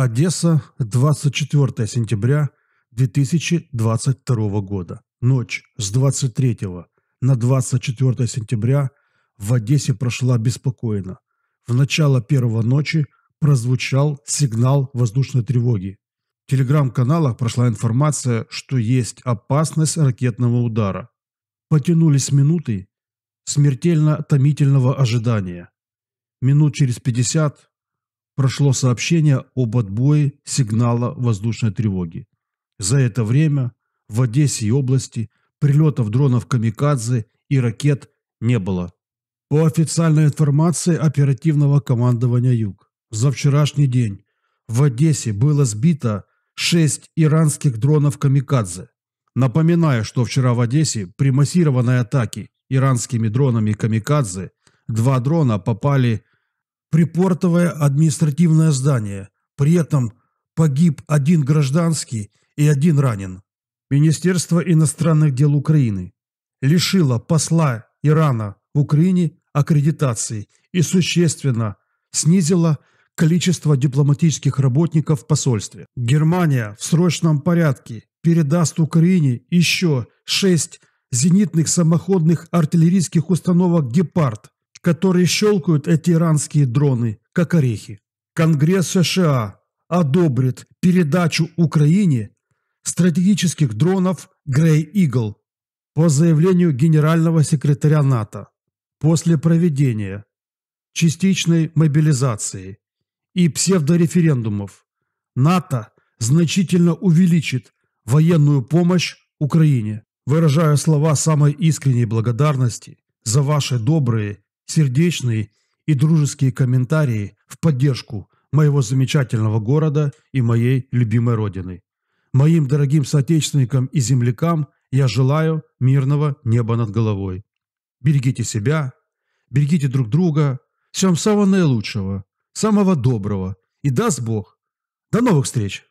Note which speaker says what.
Speaker 1: Одесса, 24 сентября 2022 года. Ночь с 23 на 24 сентября в Одессе прошла беспокойно. В начало первого ночи прозвучал сигнал воздушной тревоги. В телеграм-каналах прошла информация, что есть опасность ракетного удара. Потянулись минуты смертельно-томительного ожидания. Минут через 50 прошло сообщение об отбое сигнала воздушной тревоги. За это время в Одессе и области прилетов дронов «Камикадзе» и ракет не было. По официальной информации оперативного командования «Юг», за вчерашний день в Одессе было сбито 6 иранских дронов «Камикадзе». Напоминаю, что вчера в Одессе при массированной атаке иранскими дронами «Камикадзе» два дрона попали припортовое административное здание. При этом погиб один гражданский и один ранен. Министерство иностранных дел Украины лишило посла Ирана в Украине аккредитации и существенно снизило количество дипломатических работников в посольстве. Германия в срочном порядке передаст Украине еще шесть зенитных самоходных артиллерийских установок «Гепард» которые щелкают эти иранские дроны, как орехи. Конгресс США одобрит передачу Украине стратегических дронов Grey Eagle по заявлению генерального секретаря НАТО после проведения частичной мобилизации и псевдореферендумов НАТО значительно увеличит военную помощь Украине. выражая слова самой искренней благодарности за ваши добрые сердечные и дружеские комментарии в поддержку моего замечательного города и моей любимой родины. Моим дорогим соотечественникам и землякам я желаю мирного неба над головой. Берегите себя, берегите друг друга, всем самого наилучшего, самого доброго и даст Бог. До новых встреч!